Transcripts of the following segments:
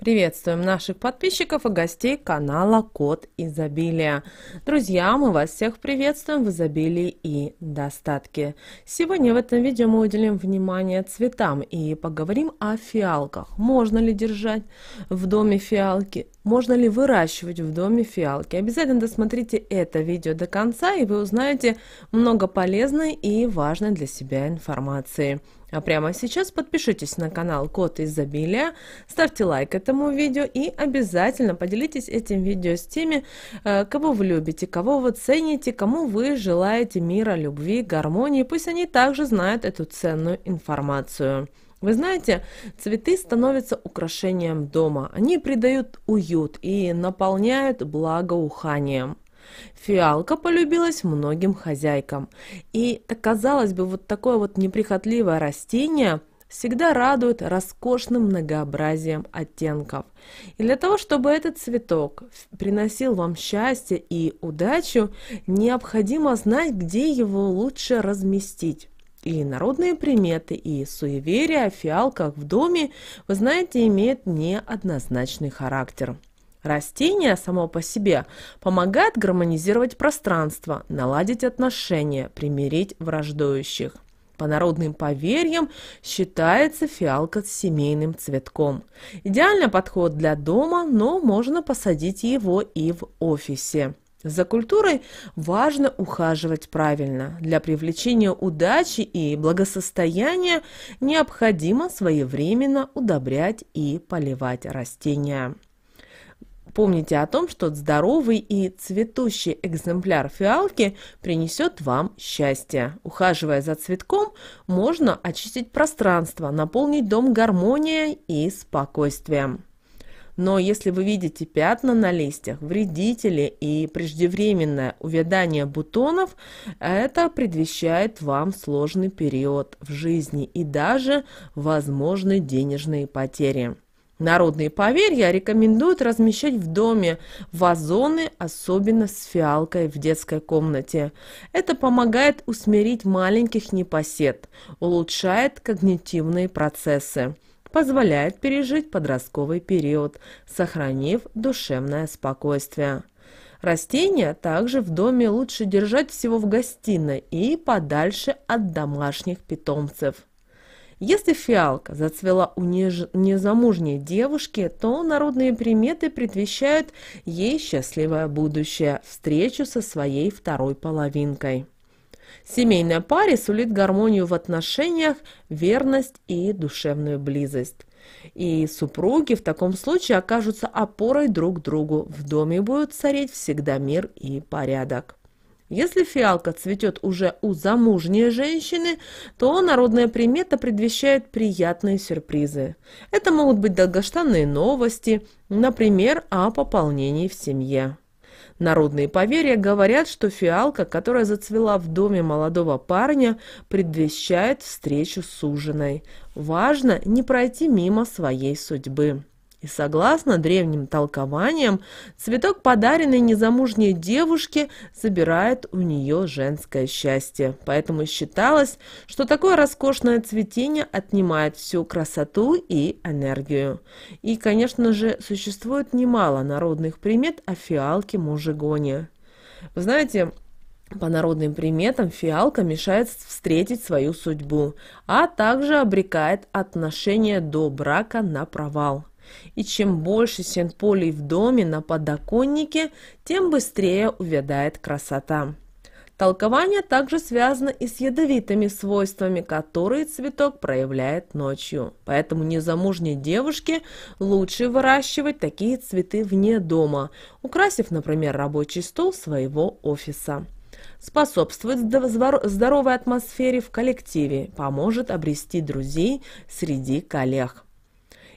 Приветствуем наших подписчиков и гостей канала Код Изобилия. Друзья, мы вас всех приветствуем в изобилии и достатке. Сегодня в этом видео мы уделим внимание цветам и поговорим о фиалках. Можно ли держать в доме фиалки? Можно ли выращивать в доме фиалки? Обязательно досмотрите это видео до конца, и вы узнаете много полезной и важной для себя информации. А прямо сейчас подпишитесь на канал Код Изобилия, ставьте лайк этому видео и обязательно поделитесь этим видео с теми, э, кого вы любите, кого вы цените, кому вы желаете мира, любви, гармонии. Пусть они также знают эту ценную информацию. Вы знаете, цветы становятся украшением дома. Они придают уют и наполняют благоуханием. Фиалка полюбилась многим хозяйкам. И, э, казалось бы, вот такое вот неприхотливое растение – всегда радует роскошным многообразием оттенков. И для того, чтобы этот цветок приносил вам счастье и удачу, необходимо знать, где его лучше разместить. И народные приметы, и суеверия о фиалках в доме, вы знаете, имеют неоднозначный характер. Растение само по себе помогает гармонизировать пространство, наладить отношения, примирить враждующих. По народным поверьям считается фиалка семейным цветком. Идеальный подход для дома, но можно посадить его и в офисе. За культурой важно ухаживать правильно. Для привлечения удачи и благосостояния необходимо своевременно удобрять и поливать растения. Помните о том, что здоровый и цветущий экземпляр фиалки принесет вам счастье. Ухаживая за цветком, можно очистить пространство, наполнить дом гармонией и спокойствием. Но если вы видите пятна на листьях, вредители и преждевременное увядание бутонов, это предвещает вам сложный период в жизни и даже возможны денежные потери. Народные поверья рекомендуют размещать в доме вазоны, особенно с фиалкой в детской комнате. Это помогает усмирить маленьких непосед, улучшает когнитивные процессы позволяет пережить подростковый период, сохранив душевное спокойствие. Растения также в доме лучше держать всего в гостиной и подальше от домашних питомцев. Если фиалка зацвела у неж... незамужней девушки, то народные приметы предвещают ей счастливое будущее, встречу со своей второй половинкой. Семейная паре сулит гармонию в отношениях, верность и душевную близость. И супруги в таком случае окажутся опорой друг другу, в доме будут царить всегда мир и порядок. Если фиалка цветет уже у замужней женщины, то народная примета предвещает приятные сюрпризы. Это могут быть долгожданные новости, например, о пополнении в семье. Народные поверья говорят, что фиалка, которая зацвела в доме молодого парня, предвещает встречу с суженой. Важно не пройти мимо своей судьбы. И согласно древним толкованиям, цветок, подаренный незамужней девушке, забирает у нее женское счастье. Поэтому считалось, что такое роскошное цветение отнимает всю красоту и энергию. И, конечно же, существует немало народных примет о фиалке мужигоне. Вы знаете, по народным приметам фиалка мешает встретить свою судьбу, а также обрекает отношения до брака на провал и чем больше сенполей в доме на подоконнике, тем быстрее увядает красота. Толкование также связано и с ядовитыми свойствами, которые цветок проявляет ночью. Поэтому незамужней девушке лучше выращивать такие цветы вне дома, украсив, например, рабочий стол своего офиса. Способствует здоровой атмосфере в коллективе, поможет обрести друзей среди коллег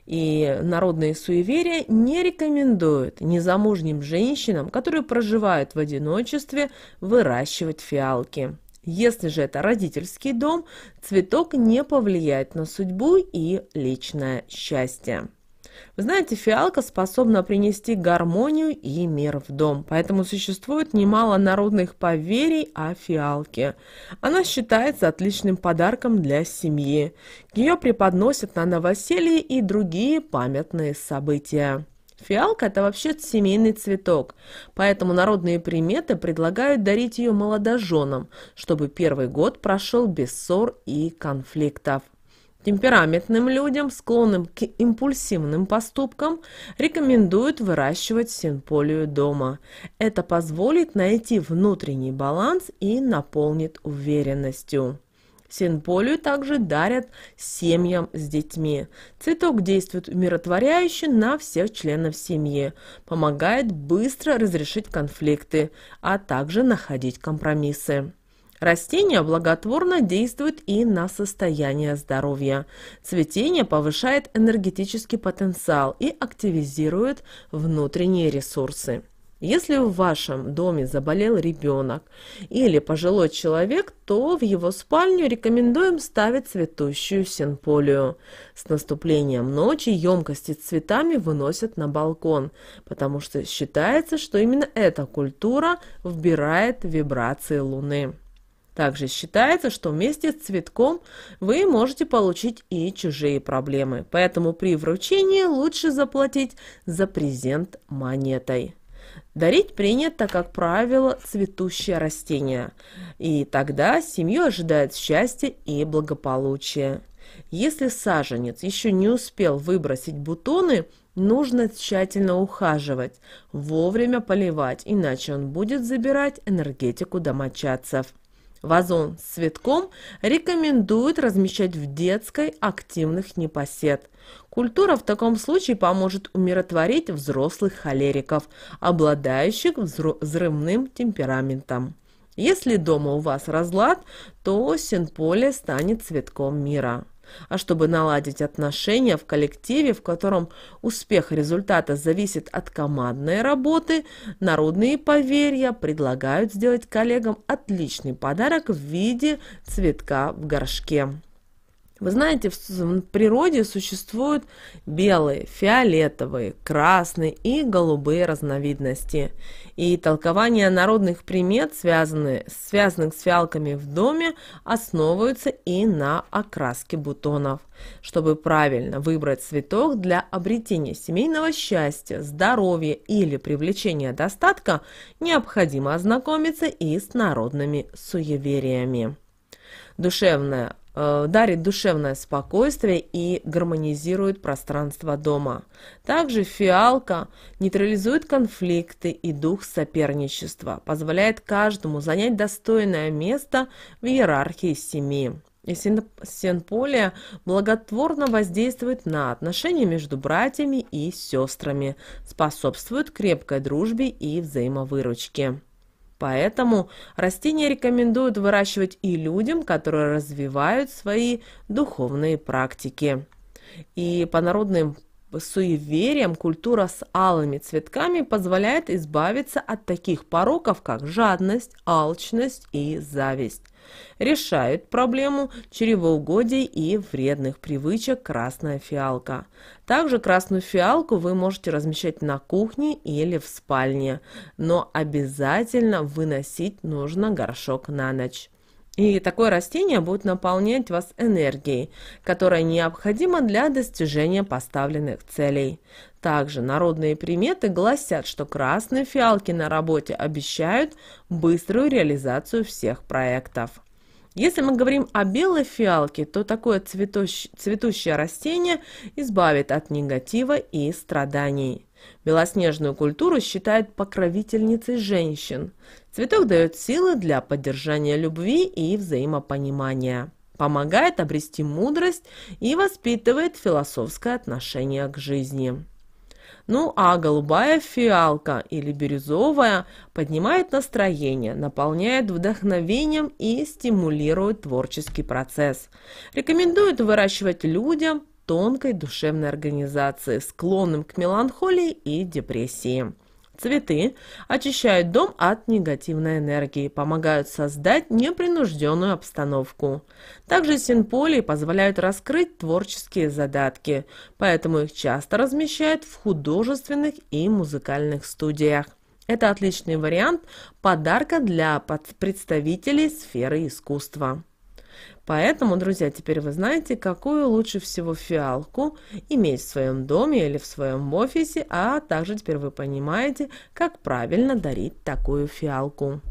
и народные суеверия не рекомендуют незамужним женщинам, которые проживают в одиночестве, выращивать фиалки. Если же это родительский дом, цветок не повлияет на судьбу и личное счастье. Вы знаете, фиалка способна принести гармонию и мир в дом, поэтому существует немало народных поверий о фиалке. Она считается отличным подарком для семьи. Ее преподносят на новоселье и другие памятные события. Фиалка – это вообще семейный цветок, поэтому народные приметы предлагают дарить ее молодоженам, чтобы первый год прошел без ссор и конфликтов. Темпераментным людям, склонным к импульсивным поступкам, рекомендуют выращивать синполию дома. Это позволит найти внутренний баланс и наполнит уверенностью. Синполию также дарят семьям с детьми. Цветок действует умиротворяюще на всех членов семьи, помогает быстро разрешить конфликты, а также находить компромиссы. Растение благотворно действует и на состояние здоровья. Цветение повышает энергетический потенциал и активизирует внутренние ресурсы. Если в вашем доме заболел ребенок или пожилой человек, то в его спальню рекомендуем ставить цветущую синполию. С наступлением ночи емкости с цветами выносят на балкон, потому что считается, что именно эта культура вбирает вибрации Луны. Также считается, что вместе с цветком вы можете получить и чужие проблемы, поэтому при вручении лучше заплатить за презент монетой. Дарить принято, как правило, цветущее растение, и тогда семью ожидает счастье и благополучие. Если саженец еще не успел выбросить бутоны, нужно тщательно ухаживать, вовремя поливать, иначе он будет забирать энергетику домочадцев. Вазон с цветком рекомендуют размещать в детской активных непосед. Культура в таком случае поможет умиротворить взрослых холериков, обладающих взрывным темпераментом. Если дома у вас разлад, то синполе станет цветком мира. А чтобы наладить отношения в коллективе, в котором успех результата зависит от командной работы, народные поверья предлагают сделать коллегам отличный подарок в виде цветка в горшке. Вы знаете, в природе существуют белые, фиолетовые, красные и голубые разновидности. И толкования народных примет, связанные, связанных с фиалками в доме, основываются и на окраске бутонов. Чтобы правильно выбрать цветок для обретения семейного счастья, здоровья или привлечения достатка, необходимо ознакомиться и с народными суевериями. Душевное Э, дарит душевное спокойствие и гармонизирует пространство дома. Также фиалка нейтрализует конфликты и дух соперничества, позволяет каждому занять достойное место в иерархии семьи. И синполия благотворно воздействует на отношения между братьями и сестрами, способствует крепкой дружбе и взаимовыручке. Поэтому растения рекомендуют выращивать и людям, которые развивают свои духовные практики. И по народным суевериям культура с алыми цветками позволяет избавиться от таких пороков, как жадность, алчность и зависть. Решают проблему чревоугодий и вредных привычек красная фиалка. Также красную фиалку вы можете размещать на кухне или в спальне, но обязательно выносить нужно горшок на ночь. И такое растение будет наполнять вас энергией, которая необходима для достижения поставленных целей. Также народные приметы гласят, что красные фиалки на работе обещают быструю реализацию всех проектов. Если мы говорим о белой фиалке, то такое цветущ... цветущее растение избавит от негатива и страданий. Белоснежную культуру считают покровительницей женщин. Цветок дает силы для поддержания любви и взаимопонимания, помогает обрести мудрость и воспитывает философское отношение к жизни. Ну а голубая фиалка или бирюзовая поднимает настроение, наполняет вдохновением и стимулирует творческий процесс. Рекомендуют выращивать людям тонкой душевной организации, склонным к меланхолии и депрессии. Цветы очищают дом от негативной энергии, помогают создать непринужденную обстановку. Также синполи позволяют раскрыть творческие задатки, поэтому их часто размещают в художественных и музыкальных студиях. Это отличный вариант подарка для представителей сферы искусства. Поэтому, друзья, теперь вы знаете, какую лучше всего фиалку иметь в своем доме или в своем офисе, а также теперь вы понимаете, как правильно дарить такую фиалку.